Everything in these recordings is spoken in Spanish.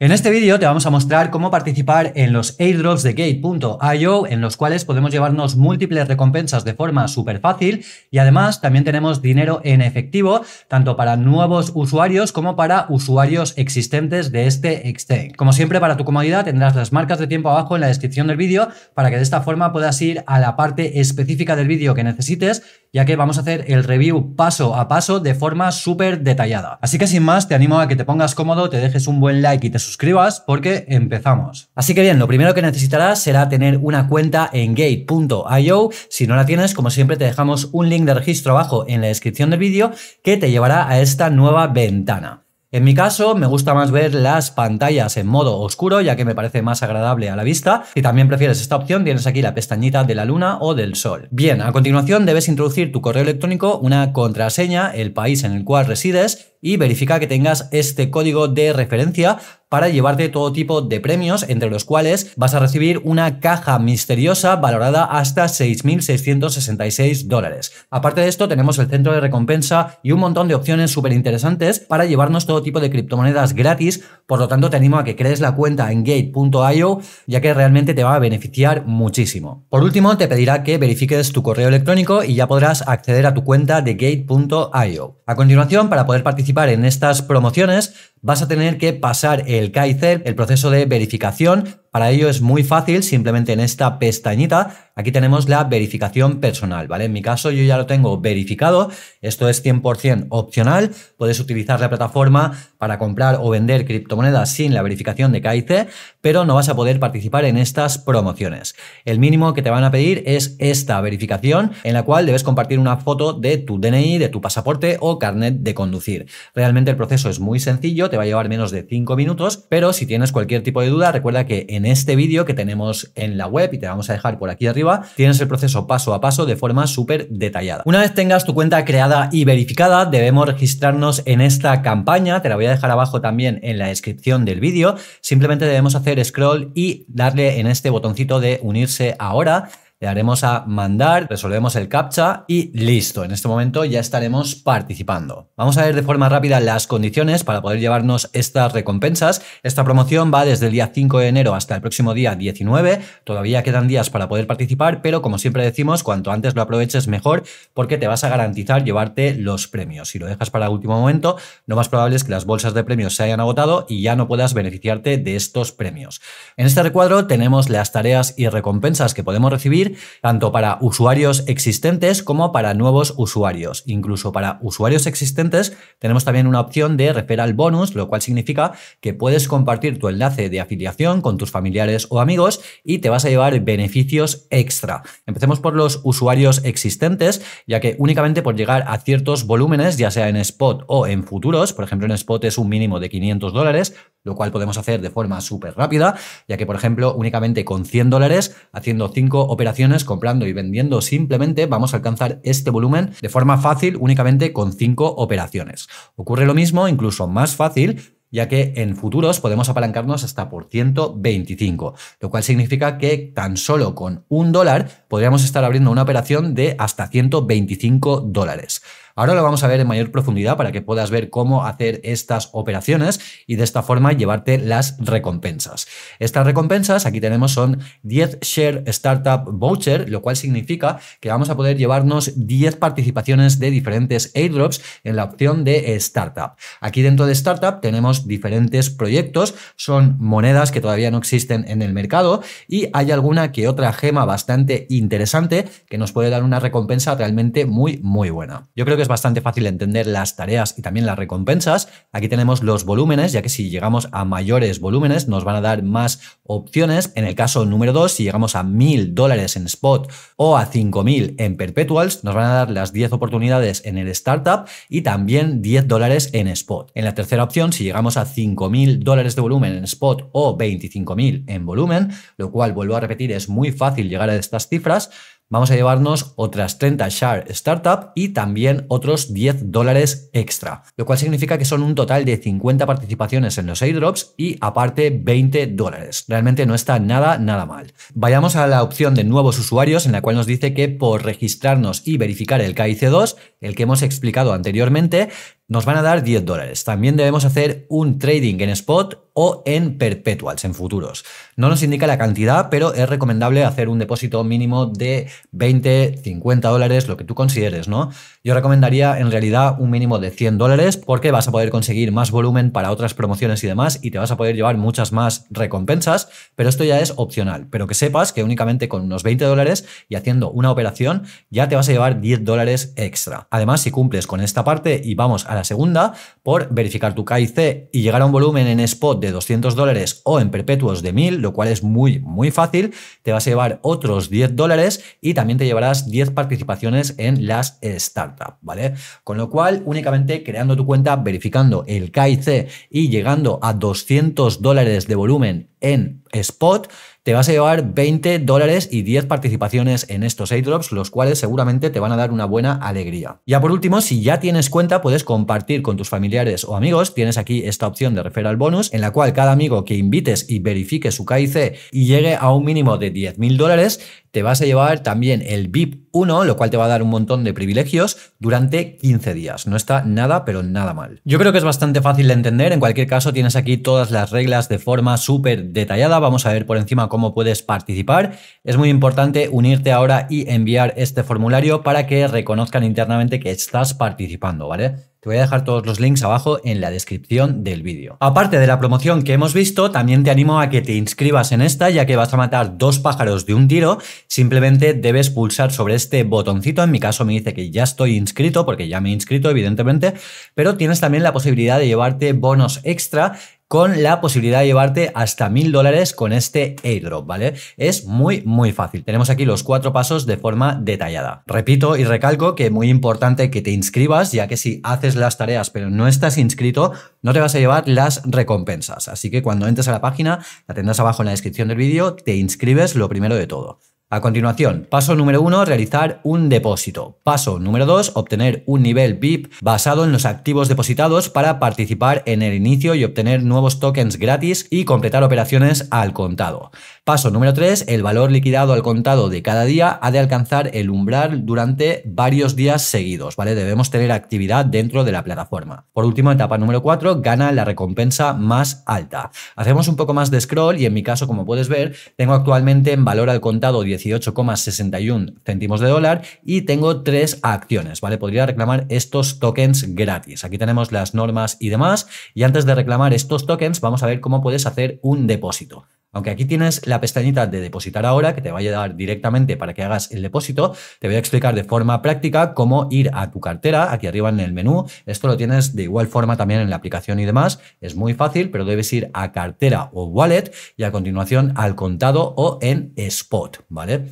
En este vídeo te vamos a mostrar cómo participar en los airdrops de Gate.io, en los cuales podemos llevarnos múltiples recompensas de forma súper fácil y además también tenemos dinero en efectivo, tanto para nuevos usuarios como para usuarios existentes de este exchange. Como siempre, para tu comodidad tendrás las marcas de tiempo abajo en la descripción del vídeo para que de esta forma puedas ir a la parte específica del vídeo que necesites ya que vamos a hacer el review paso a paso de forma súper detallada. Así que sin más, te animo a que te pongas cómodo, te dejes un buen like y te suscribas porque empezamos. Así que bien, lo primero que necesitarás será tener una cuenta en gate.io. Si no la tienes, como siempre, te dejamos un link de registro abajo en la descripción del vídeo que te llevará a esta nueva ventana. En mi caso, me gusta más ver las pantallas en modo oscuro, ya que me parece más agradable a la vista. Si también prefieres esta opción, tienes aquí la pestañita de la luna o del sol. Bien, a continuación debes introducir tu correo electrónico, una contraseña, el país en el cual resides y verifica que tengas este código de referencia para llevarte todo tipo de premios, entre los cuales vas a recibir una caja misteriosa valorada hasta 6.666 dólares. Aparte de esto, tenemos el centro de recompensa y un montón de opciones súper interesantes para llevarnos todo tipo de criptomonedas gratis, por lo tanto te animo a que crees la cuenta en gate.io, ya que realmente te va a beneficiar muchísimo. Por último, te pedirá que verifiques tu correo electrónico y ya podrás acceder a tu cuenta de gate.io. A continuación, para poder participar en estas promociones, vas a tener que pasar el kaiser el proceso de verificación, para ello es muy fácil, simplemente en esta pestañita, aquí tenemos la verificación personal, ¿vale? En mi caso yo ya lo tengo verificado, esto es 100% opcional, puedes utilizar la plataforma para comprar o vender criptomonedas sin la verificación de KIC, pero no vas a poder participar en estas promociones. El mínimo que te van a pedir es esta verificación en la cual debes compartir una foto de tu DNI, de tu pasaporte o carnet de conducir. Realmente el proceso es muy sencillo, te va a llevar menos de 5 minutos, pero si tienes cualquier tipo de duda, recuerda que en en este vídeo que tenemos en la web y te vamos a dejar por aquí arriba, tienes el proceso paso a paso de forma súper detallada. Una vez tengas tu cuenta creada y verificada, debemos registrarnos en esta campaña, te la voy a dejar abajo también en la descripción del vídeo, simplemente debemos hacer scroll y darle en este botoncito de unirse ahora le daremos a mandar, resolvemos el captcha y listo. En este momento ya estaremos participando. Vamos a ver de forma rápida las condiciones para poder llevarnos estas recompensas. Esta promoción va desde el día 5 de enero hasta el próximo día 19. Todavía quedan días para poder participar, pero como siempre decimos, cuanto antes lo aproveches mejor porque te vas a garantizar llevarte los premios. Si lo dejas para el último momento, lo más probable es que las bolsas de premios se hayan agotado y ya no puedas beneficiarte de estos premios. En este recuadro tenemos las tareas y recompensas que podemos recibir tanto para usuarios existentes como para nuevos usuarios. Incluso para usuarios existentes tenemos también una opción de referral bonus, lo cual significa que puedes compartir tu enlace de afiliación con tus familiares o amigos y te vas a llevar beneficios extra. Empecemos por los usuarios existentes, ya que únicamente por llegar a ciertos volúmenes, ya sea en spot o en futuros, por ejemplo en spot es un mínimo de 500 dólares, lo cual podemos hacer de forma súper rápida, ya que por ejemplo únicamente con 100 dólares, haciendo 5 operaciones, comprando y vendiendo simplemente, vamos a alcanzar este volumen de forma fácil únicamente con 5 operaciones. Ocurre lo mismo, incluso más fácil, ya que en futuros podemos apalancarnos hasta por 125, lo cual significa que tan solo con un dólar podríamos estar abriendo una operación de hasta 125 dólares. Ahora lo vamos a ver en mayor profundidad para que puedas ver cómo hacer estas operaciones y de esta forma llevarte las recompensas. Estas recompensas aquí tenemos son 10 Share Startup Voucher, lo cual significa que vamos a poder llevarnos 10 participaciones de diferentes airdrops en la opción de Startup. Aquí dentro de Startup tenemos diferentes proyectos, son monedas que todavía no existen en el mercado y hay alguna que otra gema bastante interesante que nos puede dar una recompensa realmente muy, muy buena. Yo creo que es bastante fácil entender las tareas y también las recompensas. Aquí tenemos los volúmenes, ya que si llegamos a mayores volúmenes nos van a dar más opciones. En el caso número 2, si llegamos a 1000 dólares en spot o a 5000 en perpetuals, nos van a dar las 10 oportunidades en el startup y también 10 dólares en spot. En la tercera opción, si llegamos a 5000 dólares de volumen en spot o 25.000 en volumen, lo cual, vuelvo a repetir, es muy fácil llegar a estas cifras, vamos a llevarnos otras 30 Share Startup y también otros 10 dólares extra, lo cual significa que son un total de 50 participaciones en los airdrops y aparte 20 dólares. Realmente no está nada, nada mal. Vayamos a la opción de nuevos usuarios en la cual nos dice que por registrarnos y verificar el KIC2, el que hemos explicado anteriormente, nos van a dar 10 dólares. También debemos hacer un trading en spot o en perpetuals, en futuros. No nos indica la cantidad, pero es recomendable hacer un depósito mínimo de 20, 50 dólares, lo que tú consideres, ¿no? Yo recomendaría en realidad un mínimo de 100 dólares porque vas a poder conseguir más volumen para otras promociones y demás y te vas a poder llevar muchas más recompensas, pero esto ya es opcional. Pero que sepas que únicamente con unos 20 dólares y haciendo una operación ya te vas a llevar 10 dólares extra. Además, si cumples con esta parte y vamos a la segunda, por verificar tu KIC y llegar a un volumen en spot 200 dólares o en perpetuos de 1000, lo cual es muy, muy fácil. Te vas a llevar otros 10 dólares y también te llevarás 10 participaciones en las startups, ¿vale? Con lo cual, únicamente creando tu cuenta, verificando el C y llegando a 200 dólares de volumen en spot, te vas a llevar 20 dólares y 10 participaciones en estos airdrops, los cuales seguramente te van a dar una buena alegría. Ya por último, si ya tienes cuenta, puedes compartir con tus familiares o amigos. Tienes aquí esta opción de referral bonus, en la cual cada amigo que invites y verifique su KIC y llegue a un mínimo de 10.000 dólares, te vas a llevar también el VIP 1, lo cual te va a dar un montón de privilegios durante 15 días. No está nada, pero nada mal. Yo creo que es bastante fácil de entender. En cualquier caso, tienes aquí todas las reglas de forma súper detallada. Vamos a ver por encima cómo puedes participar. Es muy importante unirte ahora y enviar este formulario para que reconozcan internamente que estás participando, ¿vale? Te voy a dejar todos los links abajo en la descripción del vídeo. Aparte de la promoción que hemos visto, también te animo a que te inscribas en esta, ya que vas a matar dos pájaros de un tiro. Simplemente debes pulsar sobre este botoncito. En mi caso me dice que ya estoy inscrito, porque ya me he inscrito, evidentemente, pero tienes también la posibilidad de llevarte bonos extra con la posibilidad de llevarte hasta mil dólares con este airdrop, ¿vale? Es muy, muy fácil. Tenemos aquí los cuatro pasos de forma detallada. Repito y recalco que es muy importante que te inscribas, ya que si haces las tareas pero no estás inscrito, no te vas a llevar las recompensas. Así que cuando entres a la página, la tendrás abajo en la descripción del vídeo, te inscribes lo primero de todo. A continuación, paso número uno realizar un depósito. Paso número 2, obtener un nivel VIP basado en los activos depositados para participar en el inicio y obtener nuevos tokens gratis y completar operaciones al contado. Paso número 3, el valor liquidado al contado de cada día ha de alcanzar el umbral durante varios días seguidos, ¿vale? Debemos tener actividad dentro de la plataforma. Por último, etapa número 4, gana la recompensa más alta. Hacemos un poco más de scroll y en mi caso, como puedes ver, tengo actualmente en valor al contado 18,61 céntimos de dólar y tengo tres acciones, ¿vale? Podría reclamar estos tokens gratis. Aquí tenemos las normas y demás. Y antes de reclamar estos tokens, vamos a ver cómo puedes hacer un depósito. Aunque aquí tienes la pestañita de depositar ahora, que te va a llevar directamente para que hagas el depósito, te voy a explicar de forma práctica cómo ir a tu cartera, aquí arriba en el menú. Esto lo tienes de igual forma también en la aplicación y demás. Es muy fácil, pero debes ir a cartera o wallet y a continuación al contado o en spot, ¿vale?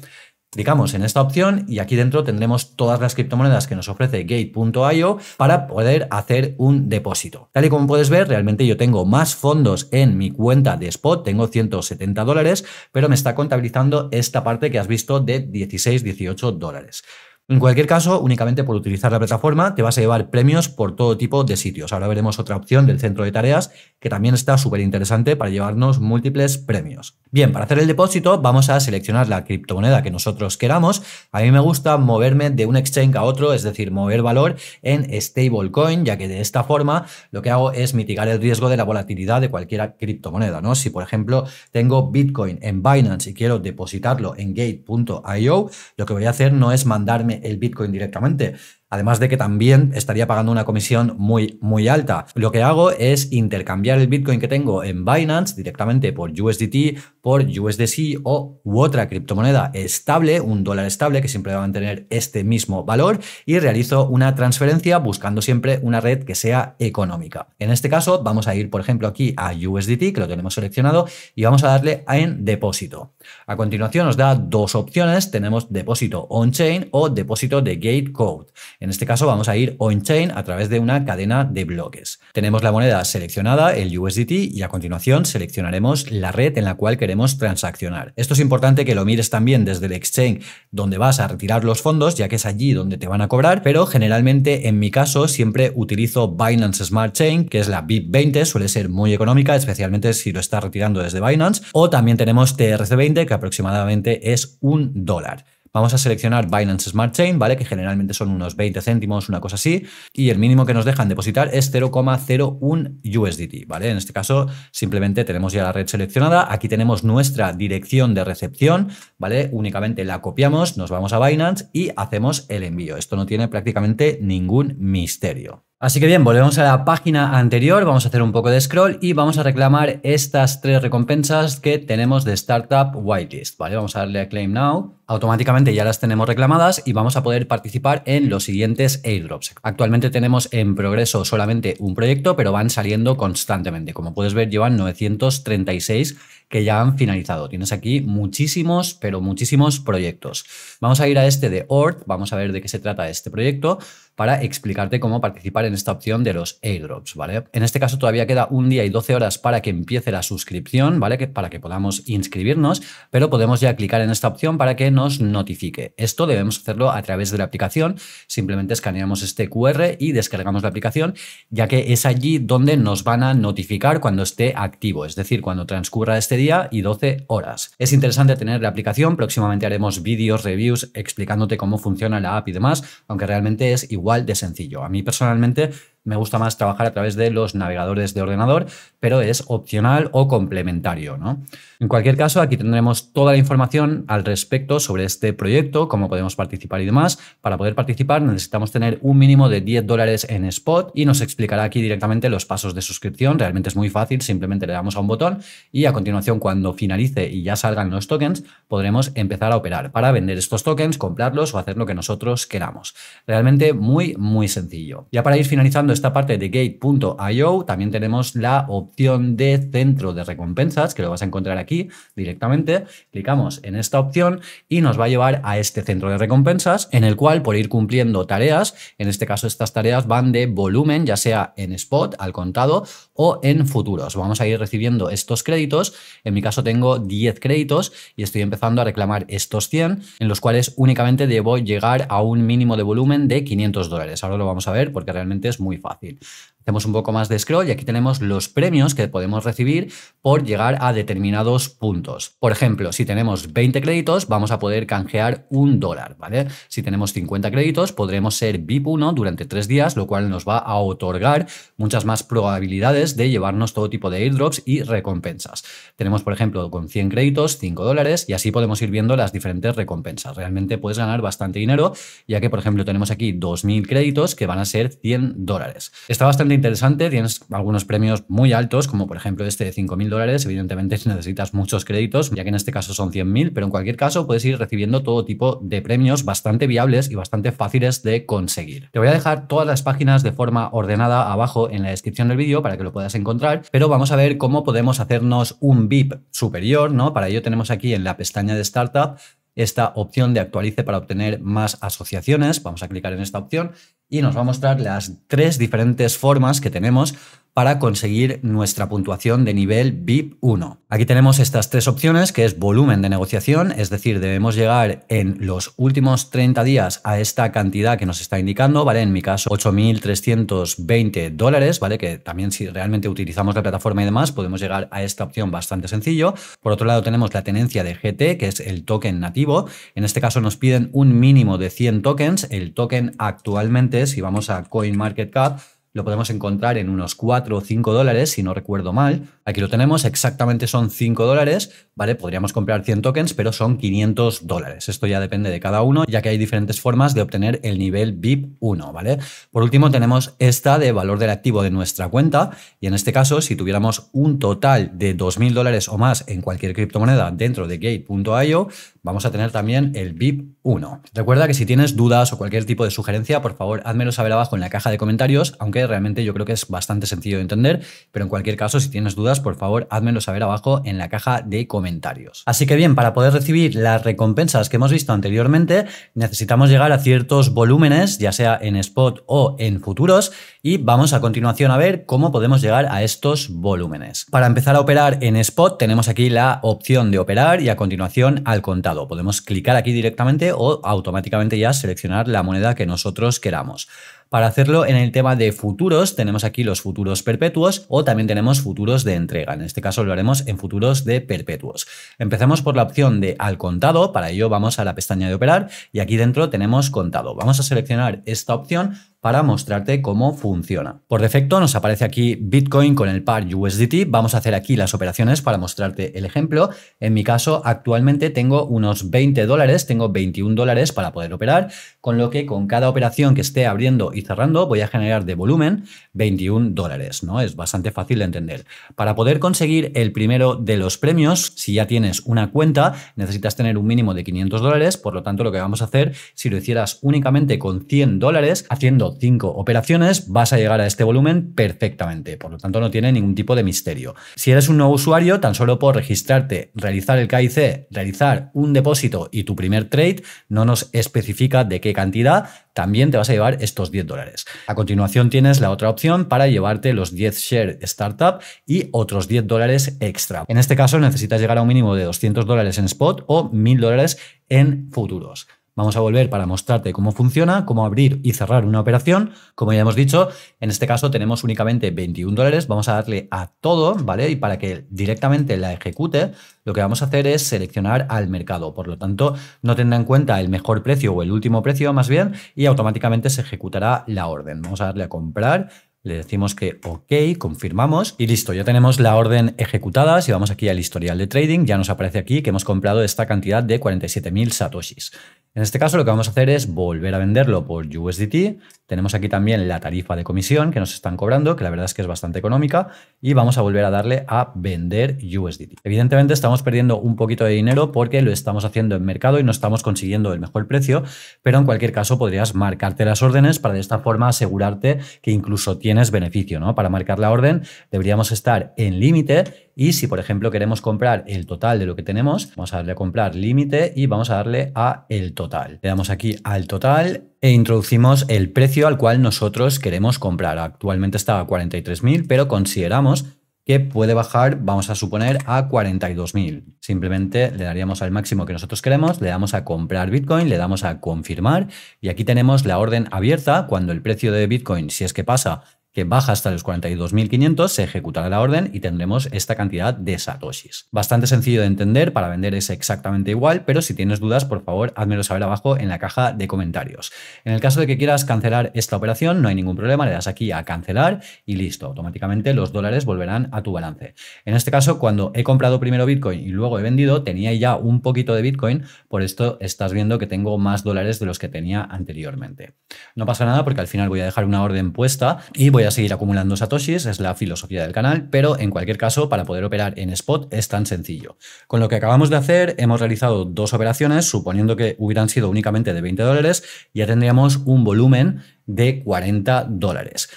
Clicamos en esta opción y aquí dentro tendremos todas las criptomonedas que nos ofrece gate.io para poder hacer un depósito. Tal y como puedes ver, realmente yo tengo más fondos en mi cuenta de spot, tengo 170 dólares, pero me está contabilizando esta parte que has visto de 16-18 dólares. En cualquier caso, únicamente por utilizar la plataforma te vas a llevar premios por todo tipo de sitios. Ahora veremos otra opción del centro de tareas que también está súper interesante para llevarnos múltiples premios. Bien, para hacer el depósito vamos a seleccionar la criptomoneda que nosotros queramos. A mí me gusta moverme de un exchange a otro, es decir, mover valor en stablecoin, ya que de esta forma lo que hago es mitigar el riesgo de la volatilidad de cualquier criptomoneda. ¿no? Si, por ejemplo, tengo Bitcoin en Binance y quiero depositarlo en gate.io, lo que voy a hacer no es mandarme el Bitcoin directamente, Además de que también estaría pagando una comisión muy, muy alta. Lo que hago es intercambiar el Bitcoin que tengo en Binance directamente por USDT, por USDC o u otra criptomoneda estable, un dólar estable que siempre va a mantener este mismo valor y realizo una transferencia buscando siempre una red que sea económica. En este caso vamos a ir por ejemplo aquí a USDT que lo tenemos seleccionado y vamos a darle en depósito. A continuación nos da dos opciones, tenemos depósito on-chain o depósito de gate code. En este caso vamos a ir on-chain a través de una cadena de bloques. Tenemos la moneda seleccionada, el USDT, y a continuación seleccionaremos la red en la cual queremos transaccionar. Esto es importante que lo mires también desde el exchange donde vas a retirar los fondos, ya que es allí donde te van a cobrar, pero generalmente en mi caso siempre utilizo Binance Smart Chain, que es la BIP20, suele ser muy económica, especialmente si lo estás retirando desde Binance, o también tenemos TRC20, que aproximadamente es un dólar. Vamos a seleccionar Binance Smart Chain, ¿vale? Que generalmente son unos 20 céntimos, una cosa así, y el mínimo que nos dejan depositar es 0,01 USDT, ¿vale? En este caso, simplemente tenemos ya la red seleccionada, aquí tenemos nuestra dirección de recepción, ¿vale? Únicamente la copiamos, nos vamos a Binance y hacemos el envío. Esto no tiene prácticamente ningún misterio. Así que bien, volvemos a la página anterior, vamos a hacer un poco de scroll y vamos a reclamar estas tres recompensas que tenemos de Startup Whitelist, ¿vale? Vamos a darle a Claim Now automáticamente ya las tenemos reclamadas y vamos a poder participar en los siguientes airdrops. Actualmente tenemos en progreso solamente un proyecto, pero van saliendo constantemente. Como puedes ver, llevan 936 que ya han finalizado. Tienes aquí muchísimos, pero muchísimos proyectos. Vamos a ir a este de Ord. vamos a ver de qué se trata este proyecto para explicarte cómo participar en esta opción de los airdrops, ¿vale? En este caso todavía queda un día y 12 horas para que empiece la suscripción, ¿vale? Que, para que podamos inscribirnos, pero podemos ya clicar en esta opción para que nos notifique. Esto debemos hacerlo a través de la aplicación, simplemente escaneamos este QR y descargamos la aplicación, ya que es allí donde nos van a notificar cuando esté activo, es decir, cuando transcurra este día y 12 horas. Es interesante tener la aplicación, próximamente haremos vídeos, reviews explicándote cómo funciona la app y demás, aunque realmente es igual de sencillo. A mí personalmente me gusta más trabajar a través de los navegadores de ordenador, pero es opcional o complementario. ¿no? En cualquier caso, aquí tendremos toda la información al respecto sobre este proyecto, cómo podemos participar y demás. Para poder participar necesitamos tener un mínimo de 10 dólares en spot y nos explicará aquí directamente los pasos de suscripción. Realmente es muy fácil, simplemente le damos a un botón y a continuación cuando finalice y ya salgan los tokens, podremos empezar a operar para vender estos tokens, comprarlos o hacer lo que nosotros queramos. Realmente muy, muy sencillo. Ya para ir finalizando esta parte de gate.io, también tenemos la opción de centro de recompensas, que lo vas a encontrar aquí directamente. Clicamos en esta opción y nos va a llevar a este centro de recompensas, en el cual por ir cumpliendo tareas, en este caso estas tareas van de volumen, ya sea en spot, al contado o en futuros. Vamos a ir recibiendo estos créditos. En mi caso tengo 10 créditos y estoy empezando a reclamar estos 100, en los cuales únicamente debo llegar a un mínimo de volumen de 500 dólares. Ahora lo vamos a ver porque realmente es muy fácil. Hacemos un poco más de scroll y aquí tenemos los premios que podemos recibir por llegar a determinados puntos. Por ejemplo, si tenemos 20 créditos, vamos a poder canjear un dólar, ¿vale? Si tenemos 50 créditos, podremos ser VIP 1 durante 3 días, lo cual nos va a otorgar muchas más probabilidades de llevarnos todo tipo de airdrops y recompensas. Tenemos, por ejemplo, con 100 créditos, 5 dólares y así podemos ir viendo las diferentes recompensas. Realmente puedes ganar bastante dinero, ya que, por ejemplo, tenemos aquí 2.000 créditos que van a ser 100 dólares. Está bastante interesante, tienes algunos premios muy altos, como por ejemplo este de 5.000 dólares, evidentemente necesitas muchos créditos, ya que en este caso son 100.000, pero en cualquier caso puedes ir recibiendo todo tipo de premios bastante viables y bastante fáciles de conseguir. Te voy a dejar todas las páginas de forma ordenada abajo en la descripción del vídeo para que lo puedas encontrar, pero vamos a ver cómo podemos hacernos un VIP superior, ¿no? Para ello tenemos aquí en la pestaña de Startup esta opción de actualice para obtener más asociaciones. Vamos a clicar en esta opción y nos va a mostrar las tres diferentes formas que tenemos para conseguir nuestra puntuación de nivel VIP 1. Aquí tenemos estas tres opciones, que es volumen de negociación, es decir, debemos llegar en los últimos 30 días a esta cantidad que nos está indicando, ¿vale? En mi caso, 8.320 dólares, ¿vale? Que también si realmente utilizamos la plataforma y demás, podemos llegar a esta opción bastante sencillo. Por otro lado, tenemos la tenencia de GT, que es el token nativo. En este caso nos piden un mínimo de 100 tokens. El token actualmente si vamos a CoinMarketCap, lo podemos encontrar en unos 4 o 5 dólares, si no recuerdo mal. Aquí lo tenemos, exactamente son 5 dólares. Podríamos comprar 100 tokens, pero son 500 dólares. Esto ya depende de cada uno, ya que hay diferentes formas de obtener el nivel VIP 1, ¿vale? Por último, tenemos esta de valor del activo de nuestra cuenta, y en este caso, si tuviéramos un total de 2.000 dólares o más en cualquier criptomoneda dentro de gate.io, vamos a tener también el VIP 1. Recuerda que si tienes dudas o cualquier tipo de sugerencia, por favor, házmelo saber abajo en la caja de comentarios, aunque realmente yo creo que es bastante sencillo de entender, pero en cualquier caso, si tienes dudas, por favor, házmelo saber abajo en la caja de comentarios comentarios. Así que bien, para poder recibir las recompensas que hemos visto anteriormente, necesitamos llegar a ciertos volúmenes, ya sea en spot o en futuros, y vamos a continuación a ver cómo podemos llegar a estos volúmenes. Para empezar a operar en spot, tenemos aquí la opción de operar y a continuación al contado. Podemos clicar aquí directamente o automáticamente ya seleccionar la moneda que nosotros queramos. Para hacerlo en el tema de futuros, tenemos aquí los futuros perpetuos o también tenemos futuros de entrega. En este caso lo haremos en futuros de perpetuos. Empezamos por la opción de al contado. Para ello vamos a la pestaña de operar y aquí dentro tenemos contado. Vamos a seleccionar esta opción para mostrarte cómo funciona. Por defecto nos aparece aquí Bitcoin con el par USDT. Vamos a hacer aquí las operaciones para mostrarte el ejemplo. En mi caso, actualmente tengo unos 20 dólares, tengo 21 dólares para poder operar, con lo que con cada operación que esté abriendo y cerrando voy a generar de volumen 21 dólares, ¿no? Es bastante fácil de entender. Para poder conseguir el primero de los premios, si ya tienes una cuenta, necesitas tener un mínimo de 500 dólares, por lo tanto lo que vamos a hacer, si lo hicieras únicamente con 100 dólares, haciendo cinco operaciones, vas a llegar a este volumen perfectamente. Por lo tanto, no tiene ningún tipo de misterio. Si eres un nuevo usuario, tan solo por registrarte, realizar el KIC, realizar un depósito y tu primer trade, no nos especifica de qué cantidad, también te vas a llevar estos 10 dólares. A continuación tienes la otra opción para llevarte los 10 share startup y otros 10 dólares extra. En este caso necesitas llegar a un mínimo de 200 dólares en spot o 1000 dólares en futuros. Vamos a volver para mostrarte cómo funciona, cómo abrir y cerrar una operación. Como ya hemos dicho, en este caso tenemos únicamente 21 dólares. Vamos a darle a todo, ¿vale? Y para que directamente la ejecute, lo que vamos a hacer es seleccionar al mercado. Por lo tanto, no tendrá en cuenta el mejor precio o el último precio, más bien, y automáticamente se ejecutará la orden. Vamos a darle a comprar le decimos que OK, confirmamos y listo, ya tenemos la orden ejecutada. Si vamos aquí al historial de trading, ya nos aparece aquí que hemos comprado esta cantidad de 47.000 satoshis. En este caso lo que vamos a hacer es volver a venderlo por USDT. Tenemos aquí también la tarifa de comisión que nos están cobrando, que la verdad es que es bastante económica, y vamos a volver a darle a vender USDT. Evidentemente estamos perdiendo un poquito de dinero porque lo estamos haciendo en mercado y no estamos consiguiendo el mejor precio, pero en cualquier caso podrías marcarte las órdenes para de esta forma asegurarte que incluso tienes es beneficio, ¿no? Para marcar la orden deberíamos estar en límite y si, por ejemplo, queremos comprar el total de lo que tenemos, vamos a darle a comprar límite y vamos a darle a el total. Le damos aquí al total e introducimos el precio al cual nosotros queremos comprar. Actualmente está a 43.000, pero consideramos que puede bajar, vamos a suponer, a 42.000. Simplemente le daríamos al máximo que nosotros queremos, le damos a comprar Bitcoin, le damos a confirmar y aquí tenemos la orden abierta. Cuando el precio de Bitcoin, si es que pasa que baja hasta los 42.500, se ejecutará la orden y tendremos esta cantidad de satoshis. Bastante sencillo de entender, para vender es exactamente igual, pero si tienes dudas, por favor, házmelo saber abajo en la caja de comentarios. En el caso de que quieras cancelar esta operación, no hay ningún problema, le das aquí a cancelar y listo, automáticamente los dólares volverán a tu balance. En este caso, cuando he comprado primero Bitcoin y luego he vendido, tenía ya un poquito de Bitcoin, por esto estás viendo que tengo más dólares de los que tenía anteriormente. No pasa nada porque al final voy a dejar una orden puesta y voy a seguir acumulando satoshis, es la filosofía del canal, pero en cualquier caso, para poder operar en spot es tan sencillo. Con lo que acabamos de hacer, hemos realizado dos operaciones, suponiendo que hubieran sido únicamente de 20 dólares, ya tendríamos un volumen de 40 dólares.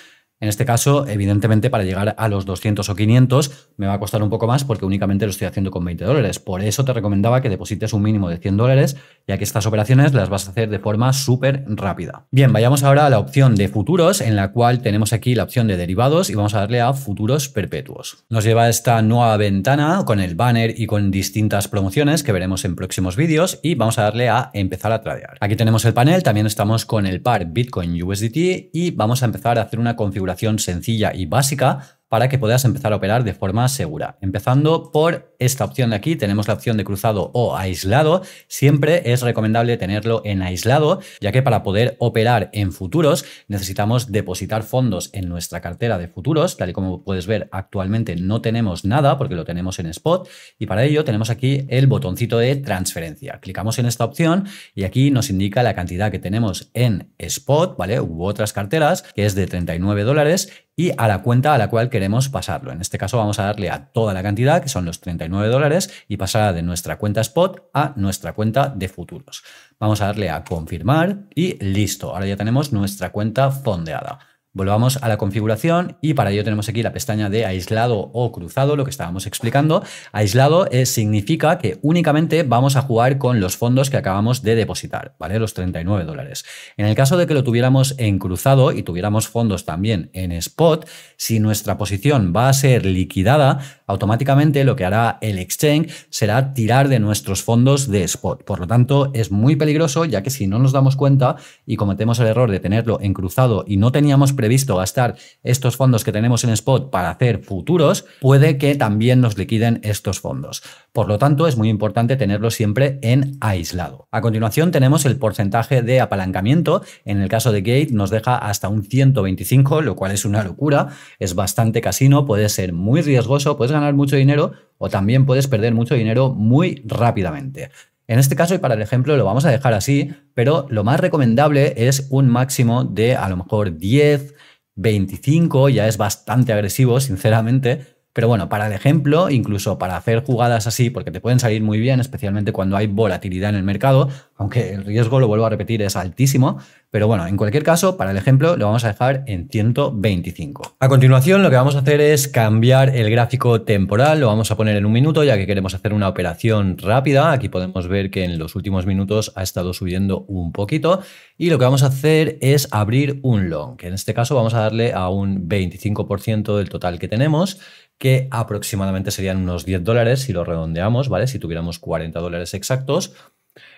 En este caso, evidentemente, para llegar a los 200 o 500 me va a costar un poco más porque únicamente lo estoy haciendo con 20 dólares. Por eso te recomendaba que deposites un mínimo de 100 dólares, ya que estas operaciones las vas a hacer de forma súper rápida. Bien, vayamos ahora a la opción de futuros, en la cual tenemos aquí la opción de derivados y vamos a darle a futuros perpetuos. Nos lleva a esta nueva ventana con el banner y con distintas promociones que veremos en próximos vídeos y vamos a darle a empezar a tradear. Aquí tenemos el panel, también estamos con el par Bitcoin USDT y vamos a empezar a hacer una configuración configuración sencilla y básica para que puedas empezar a operar de forma segura. Empezando por esta opción de aquí, tenemos la opción de cruzado o aislado. Siempre es recomendable tenerlo en aislado, ya que para poder operar en futuros necesitamos depositar fondos en nuestra cartera de futuros. Tal y como puedes ver, actualmente no tenemos nada porque lo tenemos en spot y para ello tenemos aquí el botoncito de transferencia. Clicamos en esta opción y aquí nos indica la cantidad que tenemos en spot, ¿vale? U otras carteras, que es de 39 dólares y a la cuenta a la cual queremos pasarlo. En este caso vamos a darle a toda la cantidad, que son los 39 dólares, y pasarla de nuestra cuenta spot a nuestra cuenta de futuros. Vamos a darle a confirmar y listo. Ahora ya tenemos nuestra cuenta fondeada. Volvamos a la configuración y para ello tenemos aquí la pestaña de aislado o cruzado, lo que estábamos explicando. Aislado es eh, significa que únicamente vamos a jugar con los fondos que acabamos de depositar, ¿vale? Los 39 dólares. En el caso de que lo tuviéramos en cruzado y tuviéramos fondos también en spot, si nuestra posición va a ser liquidada, automáticamente lo que hará el exchange será tirar de nuestros fondos de spot. Por lo tanto, es muy peligroso ya que si no nos damos cuenta y cometemos el error de tenerlo en cruzado y no teníamos visto gastar estos fondos que tenemos en spot para hacer futuros, puede que también nos liquiden estos fondos. Por lo tanto, es muy importante tenerlo siempre en aislado. A continuación tenemos el porcentaje de apalancamiento. En el caso de Gate nos deja hasta un 125, lo cual es una locura. Es bastante casino, puede ser muy riesgoso, puedes ganar mucho dinero o también puedes perder mucho dinero muy rápidamente. En este caso y para el ejemplo lo vamos a dejar así, pero lo más recomendable es un máximo de a lo mejor 10, 25, ya es bastante agresivo, sinceramente, pero bueno, para el ejemplo, incluso para hacer jugadas así, porque te pueden salir muy bien, especialmente cuando hay volatilidad en el mercado, aunque el riesgo, lo vuelvo a repetir, es altísimo. Pero bueno, en cualquier caso, para el ejemplo, lo vamos a dejar en 125. A continuación, lo que vamos a hacer es cambiar el gráfico temporal, lo vamos a poner en un minuto, ya que queremos hacer una operación rápida. Aquí podemos ver que en los últimos minutos ha estado subiendo un poquito. Y lo que vamos a hacer es abrir un long, que en este caso vamos a darle a un 25% del total que tenemos que aproximadamente serían unos 10 dólares si lo redondeamos, ¿vale? Si tuviéramos 40 dólares exactos,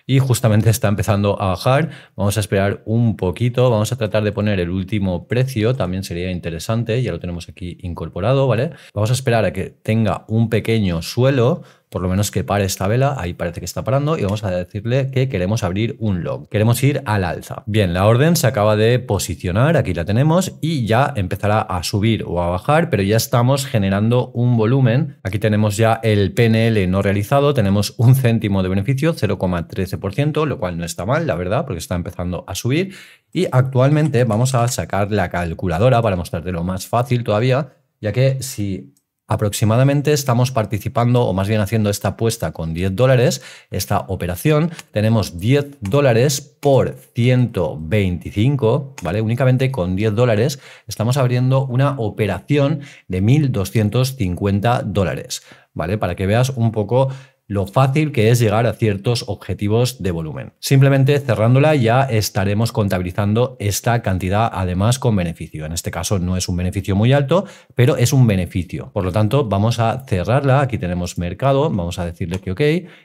y justamente está empezando a bajar. Vamos a esperar un poquito. Vamos a tratar de poner el último precio. También sería interesante. Ya lo tenemos aquí incorporado, ¿vale? Vamos a esperar a que tenga un pequeño suelo por lo menos que pare esta vela, ahí parece que está parando, y vamos a decirle que queremos abrir un log. queremos ir al alza. Bien, la orden se acaba de posicionar, aquí la tenemos, y ya empezará a subir o a bajar, pero ya estamos generando un volumen. Aquí tenemos ya el PNL no realizado, tenemos un céntimo de beneficio, 0,3 13%, lo cual no está mal, la verdad, porque está empezando a subir. Y actualmente vamos a sacar la calculadora para mostrarte lo más fácil todavía, ya que si aproximadamente estamos participando o más bien haciendo esta apuesta con 10 dólares, esta operación, tenemos 10 dólares por 125, ¿vale? Únicamente con 10 dólares estamos abriendo una operación de 1.250 dólares, ¿vale? Para que veas un poco lo fácil que es llegar a ciertos objetivos de volumen. Simplemente cerrándola ya estaremos contabilizando esta cantidad además con beneficio. En este caso no es un beneficio muy alto, pero es un beneficio. Por lo tanto, vamos a cerrarla. Aquí tenemos mercado, vamos a decirle que ok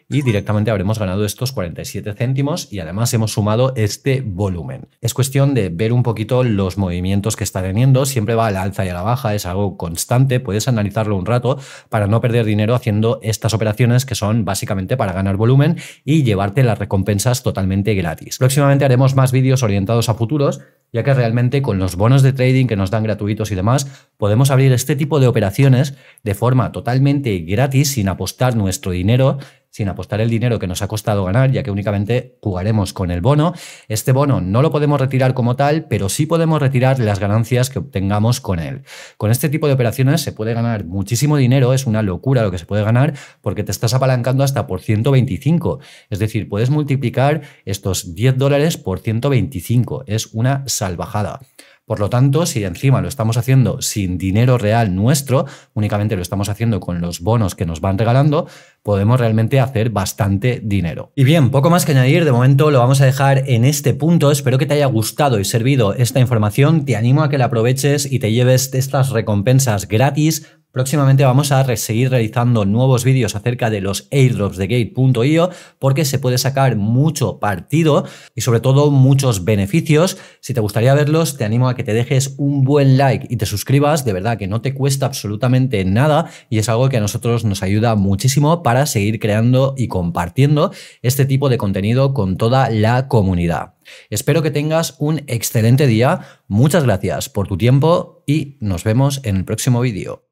y directamente habremos ganado estos 47 céntimos y además hemos sumado este volumen. Es cuestión de ver un poquito los movimientos que está teniendo. Siempre va a la alza y a la baja, es algo constante. Puedes analizarlo un rato para no perder dinero haciendo estas operaciones que son básicamente para ganar volumen y llevarte las recompensas totalmente gratis. Próximamente haremos más vídeos orientados a futuros, ya que realmente con los bonos de trading que nos dan gratuitos y demás, podemos abrir este tipo de operaciones de forma totalmente gratis sin apostar nuestro dinero sin apostar el dinero que nos ha costado ganar, ya que únicamente jugaremos con el bono. Este bono no lo podemos retirar como tal, pero sí podemos retirar las ganancias que obtengamos con él. Con este tipo de operaciones se puede ganar muchísimo dinero, es una locura lo que se puede ganar, porque te estás apalancando hasta por 125. Es decir, puedes multiplicar estos 10 dólares por 125. Es una salvajada. Por lo tanto, si encima lo estamos haciendo sin dinero real nuestro, únicamente lo estamos haciendo con los bonos que nos van regalando, podemos realmente hacer bastante dinero. Y bien, poco más que añadir, de momento lo vamos a dejar en este punto, espero que te haya gustado y servido esta información, te animo a que la aproveches y te lleves estas recompensas gratis Próximamente vamos a seguir realizando nuevos vídeos acerca de los airdrops de Gate.io porque se puede sacar mucho partido y sobre todo muchos beneficios. Si te gustaría verlos, te animo a que te dejes un buen like y te suscribas, de verdad que no te cuesta absolutamente nada y es algo que a nosotros nos ayuda muchísimo para seguir creando y compartiendo este tipo de contenido con toda la comunidad. Espero que tengas un excelente día, muchas gracias por tu tiempo y nos vemos en el próximo vídeo.